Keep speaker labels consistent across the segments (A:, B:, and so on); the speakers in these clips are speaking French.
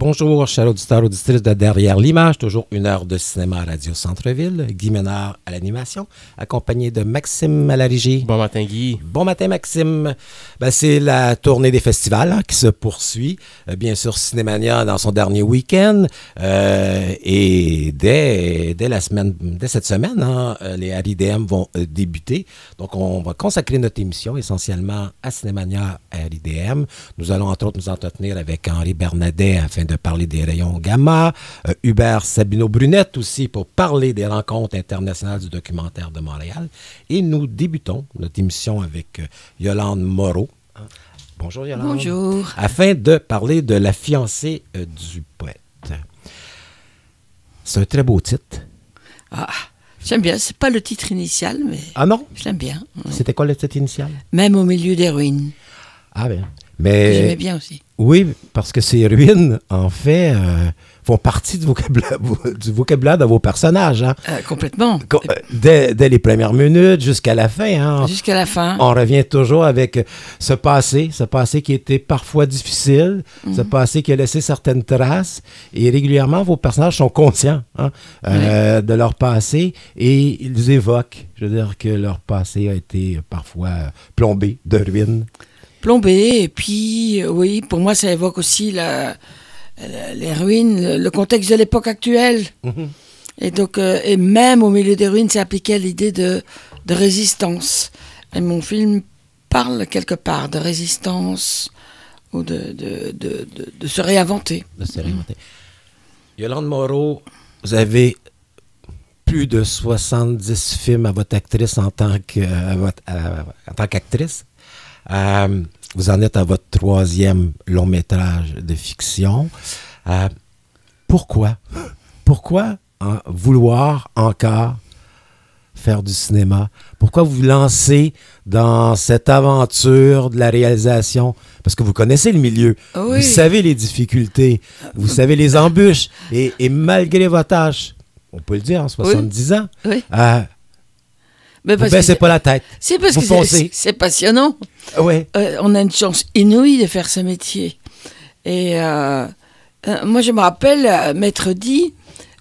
A: Bonjour, chers auditeurs, auditrices de Derrière l'image, toujours une heure de cinéma à Radio Centre-Ville. Guy Ménard à l'animation, accompagné de Maxime à Bon matin, Guy. Bon matin, Maxime. Ben, c'est la tournée des festivals hein, qui se poursuit. Euh, bien sûr, Cinémania dans son dernier week-end. Euh, et dès, la semaine, dès cette semaine, hein, euh, les RIDM vont débuter. Donc, on va consacrer notre émission essentiellement à Cinémania RIDM. Nous allons, entre autres, nous entretenir avec Henri Bernadet afin de parler des rayons gamma, euh, Hubert Sabino Brunette aussi pour parler des rencontres internationales du documentaire de Montréal. Et nous débutons notre émission avec euh, Yolande Moreau.
B: Bonjour Yolande. Bonjour.
A: Afin de parler de la fiancée euh, du poète. C'est un très beau titre.
B: Ah, j'aime bien. C'est pas le titre initial, mais. Ah non? J'aime bien.
A: C'était quoi le titre initial?
B: Même au milieu des ruines.
A: Ah bien. Mais. J'aimais bien aussi. Oui, parce que ces ruines, en fait, euh, font partie du vocabulaire, du de vos personnages. Hein. Euh, complètement. Euh, dès, les premières minutes jusqu'à la fin. Hein. Jusqu'à la fin. On revient toujours avec ce passé, ce passé qui était parfois difficile, ce mhm. passé qui a laissé certaines traces. Et régulièrement, vos personnages sont conscients hein, de leur passé et ils évoquent. Je veux dire que leur passé a été parfois plombé de ruines.
B: Plombé, Et puis, euh, oui, pour moi, ça évoque aussi les ruines, le contexte de l'époque actuelle. Mhm. Et donc, euh, et même au milieu des ruines, c'est appliqué à l'idée de, résistance. Et mon film parle quelque part de résistance ou de, de, se réinventer.
A: Yolande Moreau, vous avez plus de 70 films à votre actrice en tant qu'actrice. Euh, vous en êtes à votre troisième long métrage de fiction. Euh, pourquoi? Pourquoi hein, vouloir encore faire du cinéma? Pourquoi vous lancer dans cette aventure de la réalisation? Parce que vous connaissez le milieu. Vous savez les difficultés. Vous savez les embûches. Et, malgré votre âge, on peut le dire, en 70 ans, euh, mais parce ben, pas la tête. C'est parce que
B: c'est passionnant. Ah ouais. Euh, on a une chance inouïe de faire ce métier. Et euh, euh, moi, je me rappelle, Maître dit,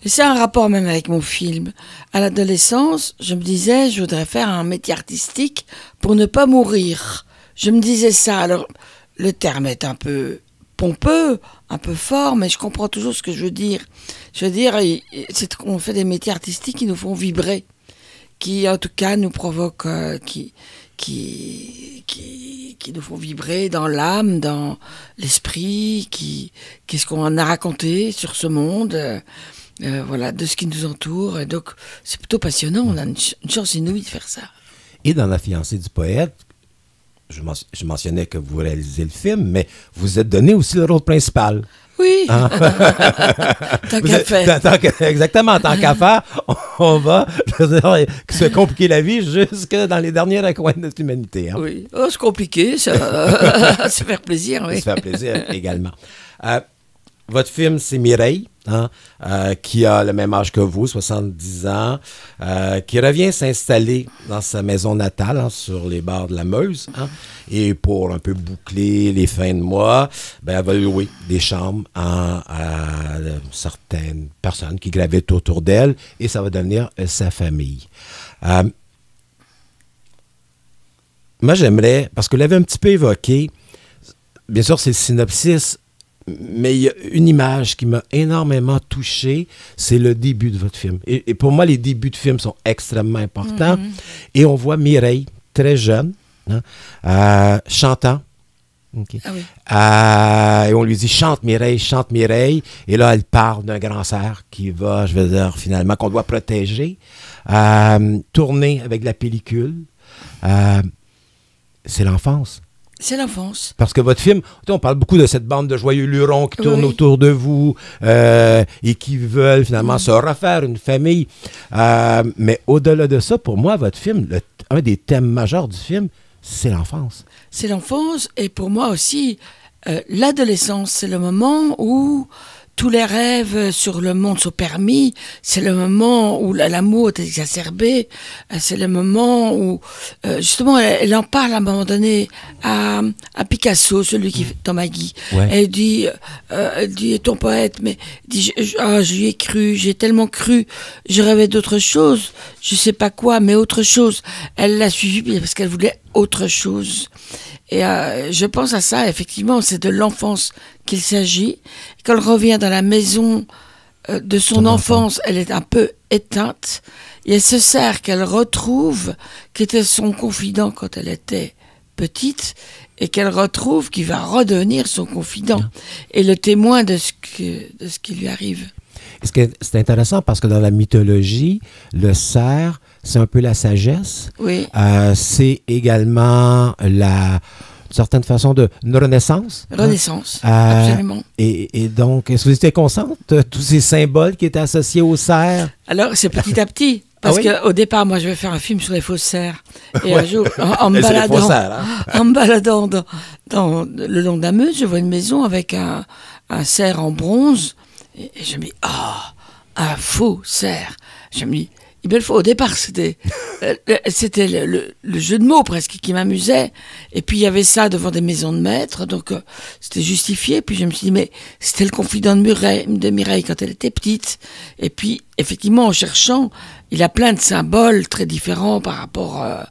B: c'est un rapport même avec mon film. À l'adolescence, je me disais, je voudrais faire un métier artistique pour ne pas mourir. Je me disais ça. Alors, le terme est un peu pompeux, un peu fort, mais je comprends toujours ce que je veux dire. Je veux dire, c'est qu'on fait des métiers artistiques qui nous font vibrer qui en tout cas nous provoquent, euh, qui, qui, qui, nous font vibrer dans l'âme, dans l'esprit, qui, qu'est-ce qu'on en a raconté sur ce monde, euh, euh, voilà, de ce qui nous entoure. Et donc,
A: c'est plutôt passionnant, on a une, chance inouïe de faire ça. Et dans La fiancée du poète, je, je mentionnais que vous réalisez le film, mais vous êtes donné aussi le rôle principal.
B: Oui. Hein?
A: tant qu'à faire. Tant, exactement, tant qu'à faire, on, va se compliquer la vie jusque dans les dernières recoins de l'humanité. Hein? Oui,
B: oh, c'est compliqué, ça. se faire plaisir, oui. Se faire plaisir
A: également. Euh, votre film, c'est Mireille, hein, euh, qui a le même âge que vous, 70 ans, euh, qui revient s'installer dans sa maison natale, hein, sur les bords de la Meuse. Hein. et pour un peu boucler les fins de mois, ben, elle va louer des chambres à, certaines personnes qui gravitent autour d'elle, et ça va devenir euh, sa famille. moi, j'aimerais, parce que vous l'avez un petit peu évoqué, bien sûr, c'est le synopsis, mais il y a une image qui m'a énormément touché, c'est le début de votre film. Et, pour moi, les débuts de film sont extrêmement importants. Mm-hmm. Et on voit Mireille, très jeune, hein, euh, chantant. Ah euh, et on lui dit chante Mireille, chante Mireille. Et là, elle parle d'un grand cerf qui va, je veux dire, finalement, qu'on doit protéger. Euh, tourner avec la pellicule. c'est l'enfance.
B: C'est l'enfance.
A: Parce que votre film, on parle beaucoup de cette bande de joyeux lurons qui tournent autour de vous euh, et qui veulent finalement mm. se refaire une famille. Euh, mais au-delà de ça, pour moi, votre film, un des thèmes majeurs du film, c'est l'enfance.
B: C'est l'enfance et pour moi aussi, euh, l'adolescence, c'est le moment où tous les rêves sur le monde sont permis. C'est le moment où l'amour est exacerbé. Euh, c'est le moment où, euh, justement, elle, en parle à un moment donné à, Picasso, celui qui est mm. dans magui Elle dit, euh, elle dit, ton poète, mais dit, je, je lui ah, ai cru, j'ai tellement cru, je rêvais d'autre chose, je sais pas quoi, mais autre chose. Elle l'a suivi parce qu'elle voulait autre chose. Et euh, je pense à ça, effectivement, c'est de l'enfance qu'il s'agit. Quand elle revient dans la maison euh, de son, enfance, elle est un peu éteinte. Et y a ce cerf qu'elle retrouve, qui était son confident quand elle était petite, et qu'elle retrouve, qui va redevenir son confident et le témoin de
A: ce, de
B: ce qui lui arrive.
A: C'est intéressant parce que dans la mythologie, le cerf c'est un peu la sagesse. Oui. Euh, c'est également la certaine façon de renaissance. Hein? Renaissance, euh, absolument. et, donc, est-ce que vous étiez consciente de tous ces symboles qui étaient associés aux cerfs? Alors, c'est petit à
B: petit. Ah parce que au qu'au départ, moi, je vais faire un film sur les fausses serres. Et un jour, en, baladant, hein? en me baladant dans, le long de la Meuse, je vois une maison avec un, cerf en bronze. Et, je me dis, oh, un faux cerf. Je me dis, eh il me faut. Au départ, c'était euh, c'était le, jeu de mots presque qui m'amusait. Et puis il y avait ça devant des maisons de maîtres. donc euh, c'était justifié. Puis je me suis dit mais c'était le confident de Mireille, de quand elle était petite. Et puis effectivement, en cherchant, il a plein de symboles très différents par rapport euh,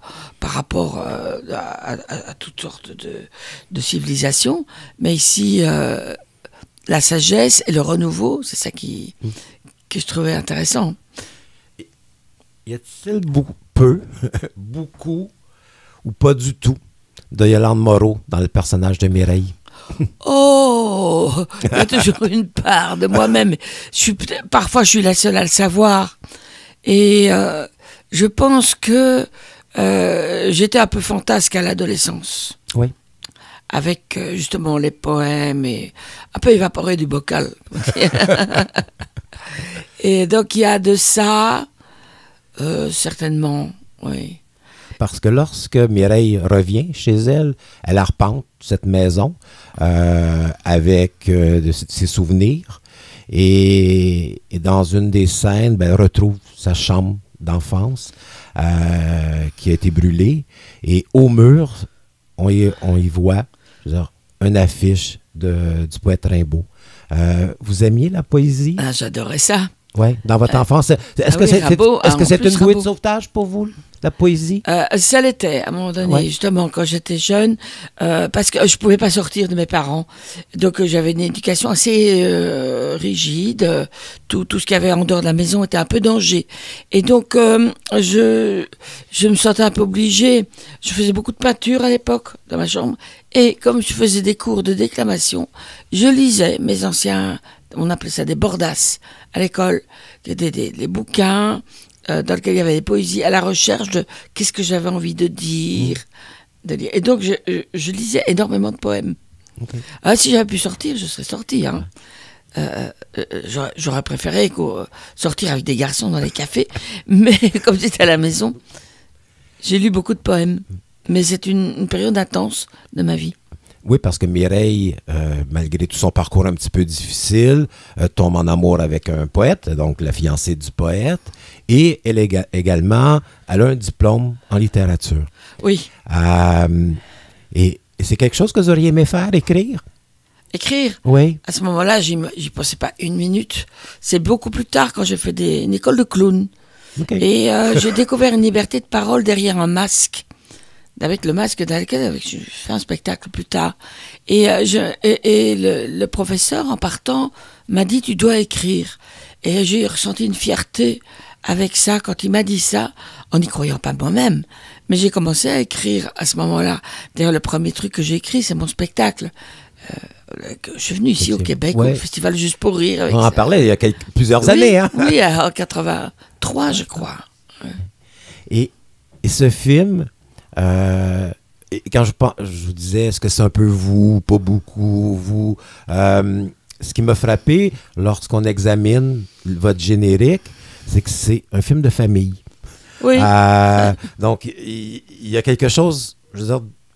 B: par rapport à, toutes sortes de, civilisations. Mais ici, la sagesse et le renouveau, c'est ça qui que je trouvais intéressant
A: y a-t-il peu, beaucoup ou pas du tout de Yolande Moreau dans le personnage de Mireille? oh, il y a toujours
B: une part de moi-même. parfois, je suis la seule à le savoir. Et euh, je pense que euh, j'étais un peu fantasque à l'adolescence. Oui. Avec euh, justement les poèmes et un peu évaporé du bocal. et donc il y a de ça, euh, certainement, oui.
A: Parce que lorsque Mireille revient chez elle, elle arpente cette maison euh, avec euh, de ses souvenirs et, dans une des scènes, ben, elle retrouve sa chambre d'enfance qui a été brûlée et au mur, on y, voit une affiche de, du poète Rimbaud. vous aimiez la poésie? Ah, j'adorais ça. Oui, dans votre euh, enfance. Ah est-ce que c'est une bouée de
B: sauvetage pour vous,
A: la poésie?
B: Euh, ça l'était, à un moment donné, justement, quand j'étais jeune, euh, parce que je ne pouvais pas sortir de mes parents. Donc, j'avais une éducation assez rigide. Tout, ce qu'il y avait en dehors de la maison était un peu danger. Et donc, je, je me sentais un peu obligée. Je faisais beaucoup de peinture à l'époque, dans ma chambre. Et comme je faisais des cours de déclamation, je lisais mes anciens on appelait ça des bordasses, l'école des, des, des bouquins euh, dans lesquels il y avait des poésies, à la recherche de qu'est-ce que j'avais envie de dire, de lire. Et donc je, lisais énormément de poèmes. Ah, si j'avais pu sortir, je serais sorti. Hein. Euh, euh, j'aurais préféré sortir avec des garçons dans les cafés, mais comme j'étais à la maison, j'ai lu beaucoup de poèmes. Mais c'est une, période
A: intense de ma vie. Oui, parce que Mireille, euh, malgré tout son parcours un petit peu difficile, euh, tombe en amour avec un poète, donc la fiancée du poète, et elle est également, elle a un diplôme en littérature. Oui. Euh, et, c'est quelque chose que vous auriez aimé faire, écrire? Écrire. Oui.
B: À ce moment-là, j'y pensais pas une minute. C'est beaucoup plus tard quand j'ai fait des, une école de clown. Et j'ai découvert une liberté de parole derrière un masque avec le masque dans avec, je fais un spectacle plus tard. Et, euh, je, et, le, professeur, en partant, m'a dit, tu dois écrire. Et j'ai ressenti une fierté avec ça quand il m'a dit ça, en n'y croyant pas moi-même. Mais j'ai commencé à écrire à ce moment-là. D'ailleurs, le premier truc que j'ai écrit, c'est mon spectacle. Euh, je suis venu ici au Québec, au festival Juste pour Rire. On en a
A: parlé il y a quelques, plusieurs années. Hein.
B: Oui, en 83, je crois.
A: Et, et ce film, euh, quand je, je vous disais, est-ce que c'est un peu vous, pas beaucoup, vous? Euh, ce qui m'a frappé lorsqu'on examine votre générique, c'est que c'est un film de famille. Oui. Euh, donc, il y, a quelque chose, je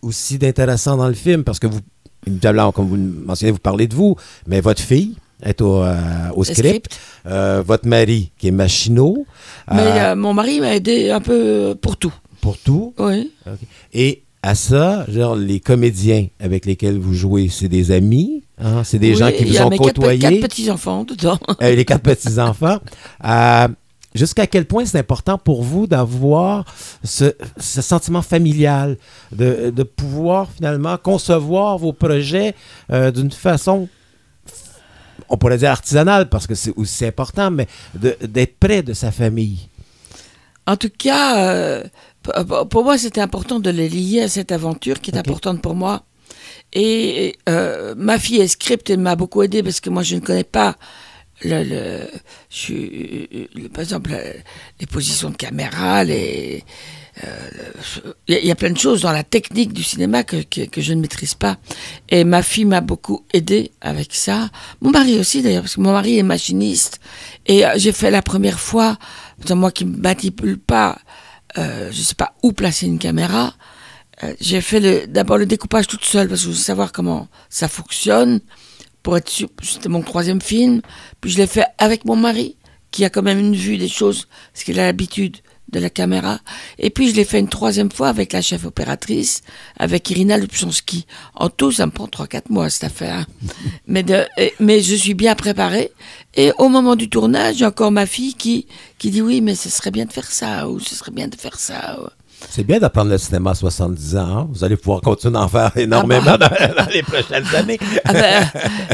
A: aussi d'intéressant dans le film, parce que vous, comme vous mentionnez, vous parlez de vous, mais votre fille, est au, script. votre mari qui est machinot.
B: Mais mon mari m'a aidé un
A: peu pour tout pour tout. Et à ça, genre les comédiens avec lesquels vous jouez, c'est des amis, hein? c'est des gens qui vous ont côtoyés. Il y quatre petits-enfants dedans. Euh, les quatre petits-enfants. Euh, jusqu'à quel point c'est important pour vous d'avoir ce, sentiment familial, de, pouvoir finalement concevoir vos projets euh, d'une façon on pourrait dire artisanale, parce que c'est aussi important, mais d'être près de sa famille.
B: En tout cas, euh, euh, pour moi, c'était important de les lier à cette aventure qui est importante pour moi. Et euh, ma fille est script elle m'a beaucoup aidé parce que moi, je ne connais pas. Le, le, par exemple, les positions de caméra, les, il euh, y, a plein de choses dans la technique du cinéma que, je ne maîtrise pas. Et ma fille m'a beaucoup aidé avec ça. Mon mari aussi d'ailleurs, parce que mon mari est machiniste. Et euh, j'ai fait la première fois, moi qui ne manipule pas, euh, je ne sais pas où placer une caméra, j'ai fait d'abord le découpage toute seule, parce que je savoir comment ça fonctionne. Pour être c'était mon troisième film. Puis je l'ai fait avec mon mari, qui a quand même une vue des choses, parce qu'il a l'habitude de la caméra. Et puis je l'ai fait une troisième fois avec la chef opératrice, avec Irina Lupchonski. En tout, ça me prend 3-4 mois cette affaire. Hein. mais, mais je suis bien préparée. Et au moment du tournage, j'ai encore ma fille qui, qui dit oui, mais ce serait bien de faire ça, ou ce serait bien de faire ça.
A: C'est bien d'apprendre le cinéma à 70 ans. Hein. Vous allez pouvoir continuer d'en faire énormément ah dans, les prochaines années.
B: Ah ben,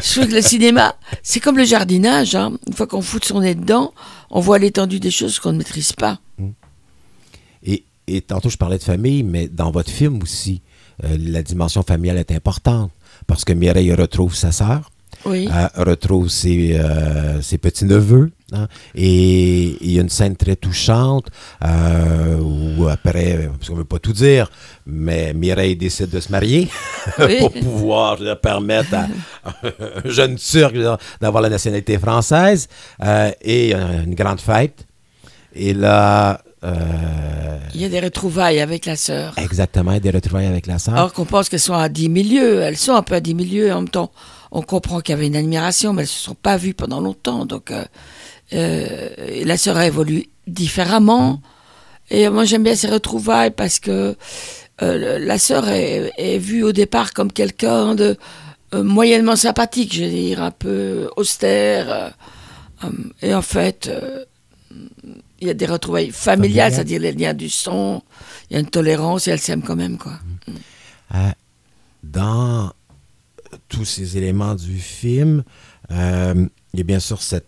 B: je trouve que le cinéma, c'est comme le jardinage. Hein. Une fois qu'on fout son nez dedans, on voit l'étendue des choses qu'on ne maîtrise pas.
A: Et, tantôt, je parlais de famille, mais dans votre film aussi, euh, la dimension familiale est importante parce que Mireille retrouve sa sœur oui. Euh, retrouve ses, euh, petits-neveux. Hein. Et il y a une scène très touchante euh, où après, parce qu'on ne veut pas tout dire, mais Mireille décide de se marier pour pouvoir permettre à un jeune Turc d'avoir la nationalité française. y et une grande fête. Et là,
B: Il y a des retrouvailles avec la sœur.
A: Exactement, il y a des retrouvailles avec la sœur. Alors
B: qu'on pense qu'elles sont à 10 milieux, elles sont un peu à 10 milieux en même temps on comprend qu'il y avait une admiration, mais elles se sont pas vues pendant longtemps. Donc euh, euh, la sœur a évolué différemment. Et moi j'aime bien ces retrouvailles parce que euh, la sœur est, vue au départ comme quelqu'un de moyennement sympathique, je veux dire, un peu austère. et en fait, il y a des retrouvailles familiales, c'est-à-dire les liens du sang, il y a une tolérance et elle s'aime quand même. quoi.
A: Hein, dans tous ces éléments du film. Euh, il y a bien sûr cette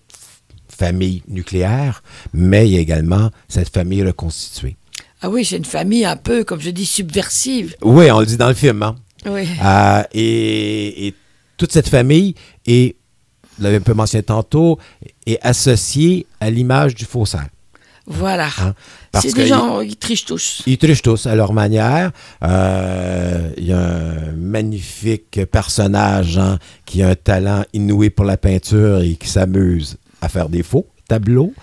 A: famille nucléaire, mais il y a également cette famille reconstituée.
B: Ah oui, c'est une famille un peu, comme je dis, subversive.
A: Oui, on le dit dans le film. Hein.
B: Euh,
A: et, toute cette famille est, vous l'avez un peu mentionné tantôt, est associée à l'image du faussaire. Voilà. Hein? C'est des gens, ils,
B: trichent tous.
A: Ils trichent tous à leur manière. Euh, il y a un magnifique personnage hein, qui a un talent inouï pour la peinture et qui s'amuse à faire des faux tableaux.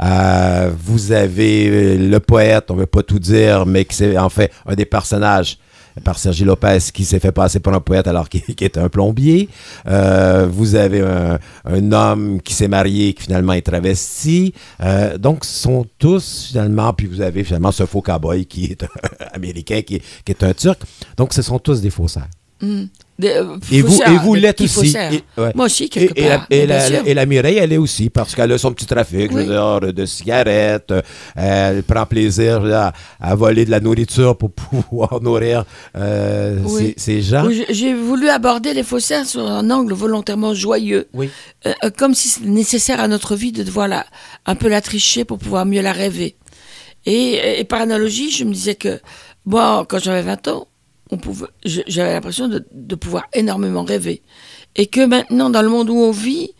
A: Euh, vous avez le poète, on ne veut pas tout dire, mais qui c'est en fait un des personnages par Sergi Lopez qui s'est fait passer pour un poète alors qu'il est un plombier. Euh, vous avez un, homme qui s'est marié qui finalement est travesti. Euh, donc donc, sont tous finalement, puis vous avez finalement ce faux cowboy qui est américain, qui est, un turc. Donc, ce sont tous des faussaires.
B: Mm. Euh, et, vous, et vous l'êtes aussi. Moi aussi, quelque et, part. Et
A: la, Mireille, elle est aussi, parce qu'elle a son petit trafic, de cigarettes. Elle prend plaisir à, voler de la nourriture pour pouvoir nourrir euh, ces, gens.
B: J'ai voulu aborder les faussaires sur un angle volontairement joyeux. Euh, euh, comme si c'était nécessaire à notre vie de devoir un peu la tricher pour pouvoir mieux la rêver. Et, par analogie, je me disais que, moi, quand j'avais 20 ans, pouvait, j'avais l'impression de, pouvoir énormément rêver. Et que maintenant, dans le monde où on vit,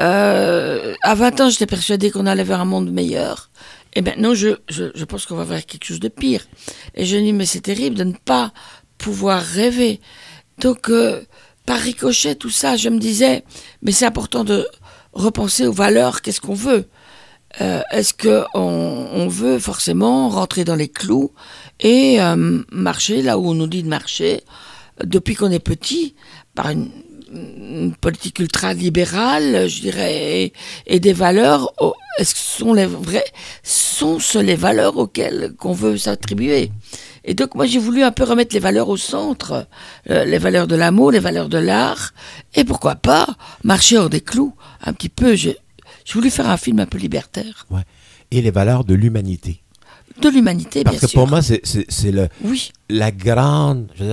B: euh, à 20 ans, j'étais persuadée qu'on allait vers un monde meilleur. Et maintenant, je, pense qu'on va vers quelque chose de pire. Et je dis, mais c'est terrible de ne pas pouvoir rêver. Donc, euh, par ricochet, tout ça, je me disais, mais c'est important de repenser aux valeurs, qu'est-ce qu'on veut. Euh, est-ce que on, veut forcément rentrer dans les clous et euh, marcher là où on nous dit de marcher euh, depuis qu'on est petit par une, politique ultra libérale, je dirais, et, des valeurs. est-ce que sont les vrais, sont-ce les valeurs auxquelles qu'on veut s'attribuer Et donc moi j'ai voulu un peu remettre les valeurs au centre, les valeurs de l'amour, les valeurs de l'art, et pourquoi pas marcher hors des clous un petit peu. Je voulais faire un film un peu libertaire.
A: Ouais. Et les valeurs de l'humanité.
B: De l'humanité, bien sûr. Parce que pour moi,
A: c'est le. Oui. La grande. Je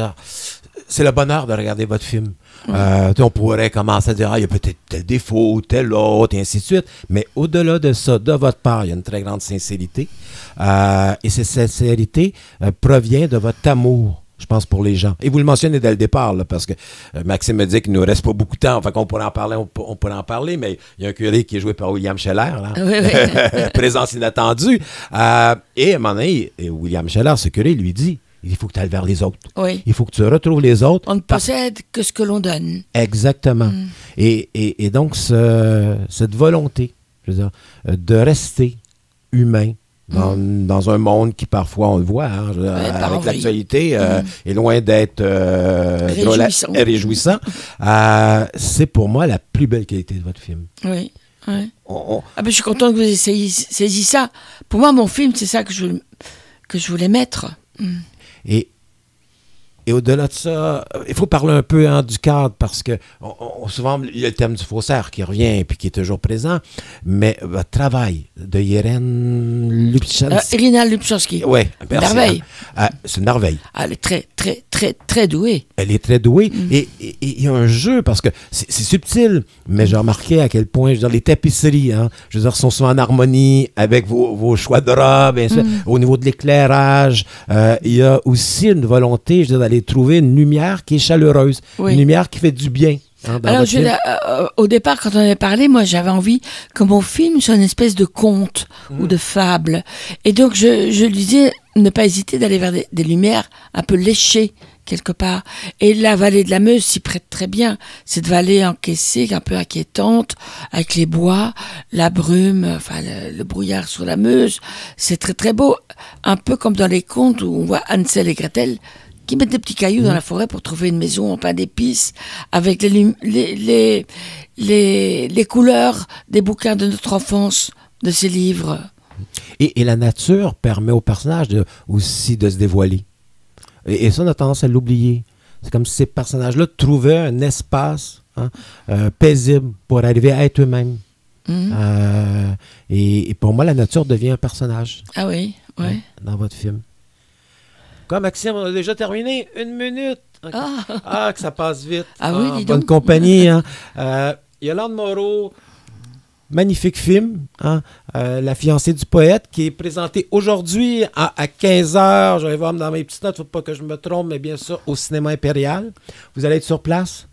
A: c'est le bonheur de regarder votre film. Euh, on pourrait commencer à dire, ah, il y a peut-être tel défaut, tel autre, et ainsi de suite. Mais au-delà de ça, de votre part, il y a une très grande sincérité. Euh, et cette sincérité euh, provient de votre amour je pense, pour les gens. Et vous le mentionnez dès le départ, parce que euh, Maxime me dit qu'il ne nous reste pas beaucoup de temps. Enfin, qu'on pourrait en parler, on, pourrait en parler, mais il y a un curé qui est joué par William Scheller, là. présence inattendue. Euh, et à un moment donné, William Scheller, ce curé, lui dit il faut que tu ailles vers les autres. Il faut que tu retrouves les autres. On ne possède que ce que l'on donne. Exactement. Mm. Et, donc, ce, cette volonté je veux dire, euh, de rester humain, dans, un monde qui parfois on le voit hein, avec l'actualité euh, mm-hmm. est loin d'être euh, réjouissant, euh, c'est pour moi la plus belle qualité de votre film.
B: Oui. Ah ben, je suis content que vous ayez saisi, ça. Pour moi, mon film, c'est ça que je, que je voulais mettre. Mm.
A: Et et au-delà de ça, il faut parler un peu hein, du cadre parce que on, souvent, il y a le thème du faussaire qui revient et puis qui est toujours présent. Mais votre euh, travail de Yeren Lubchinski euh, Irina Oui, Merveille. Hein. Ah, c'est une merveille. Elle est très, très, très, très douée. Elle est très douée. Mm. Et il y a un jeu parce que c'est subtil, mais j'ai remarqué à quel point, je veux dire, les tapisseries, hein, je veux dire, sont souvent en harmonie avec vos, choix de robes, mm. au niveau de l'éclairage. Euh, il y a aussi une volonté, je veux dire, trouver une lumière qui est chaleureuse, une lumière qui fait du bien. Hein, euh,
B: euh, au départ, quand on avait parlé, moi, j'avais envie que mon film soit une espèce de conte ou mm. de fable. Et donc, je, lui disais, ne pas hésiter d'aller vers des, lumières un peu léchées quelque part. Et la vallée de la Meuse s'y prête très bien. Cette vallée encaissée, un peu inquiétante, avec les bois, la brume, enfin le, brouillard sur la Meuse, c'est très très beau. Un peu comme dans les contes où on voit Hansel et Gretel qui mettent des petits cailloux dans mhm. la forêt pour trouver une maison en pain d'épices, avec les, les, les, les, couleurs des bouquins de notre enfance, de ces livres.
A: Et, la nature permet aux personnages de, aussi de se dévoiler. Et, ça, on a tendance à l'oublier. C'est comme si ces personnages-là trouvaient un espace hein, euh, paisible pour arriver à être eux-mêmes. Mhm. Euh, et, pour moi, la nature devient un personnage. Ah oui, oui. Hein, dans votre film. Quoi, Maxime, on a déjà terminé? Une minute. Ah. ah. que ça passe vite. Ah, oui, ah, dis Bonne compagnie. hein. Euh, Yolande Moreau, magnifique film, hein? Euh, La fiancée du poète, qui est présenté aujourd'hui à, 15h. Je vais voir dans mes petites notes, il ne faut pas que je me trompe, mais bien sûr, au cinéma impérial. Vous allez être sur place?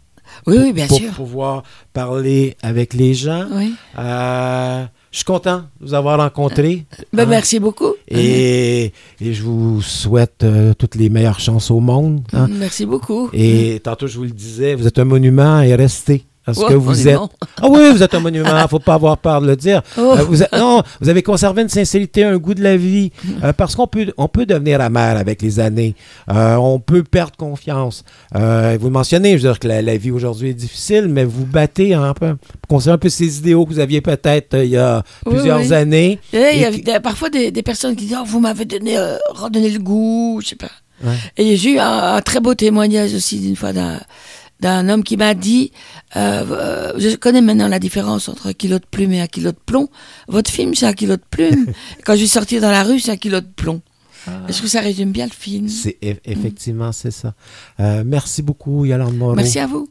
A: Oui, oui, bien sûr. Pour pouvoir parler avec les gens. Oui. Euh, je suis content de vous avoir rencontré. Euh, ben, merci beaucoup. Euh. Et, je vous souhaite euh, toutes les meilleures chances au monde. Hein. Merci beaucoup. Et tantôt, je vous le disais, vous êtes un monument et restez. Parce oh, que vous êtes. Ah oui, vous êtes un monument, faut pas avoir peur de le dire. Oh. Euh, vous Non, vous avez conservé une sincérité, un goût de la vie. Euh, parce qu'on peut, on peut devenir amer avec les années. Euh, on peut perdre confiance. vous mentionnez, je veux dire que la, vie aujourd'hui est difficile, mais vous battez un peu. Conservez un peu ces idéaux que vous aviez peut-être il y a plusieurs années.
B: Eh, il y a parfois des, personnes qui disent oh, Vous m'avez donné, redonné le goût, je sais pas. Et j'ai eu un, très beau témoignage aussi d'une fois d'un d'un homme qui m'a dit, euh, euh, je connais maintenant la différence entre un kilo de plume et un kilo de plomb. Votre film, c'est un kilo de plume. Quand je suis sorti dans la rue, c'est un kilo
A: de plomb. Ah. Est-ce que ça résume bien le film C'est mhm. effectivement c'est ça. Euh, merci beaucoup Yolande Moreau. Merci à vous.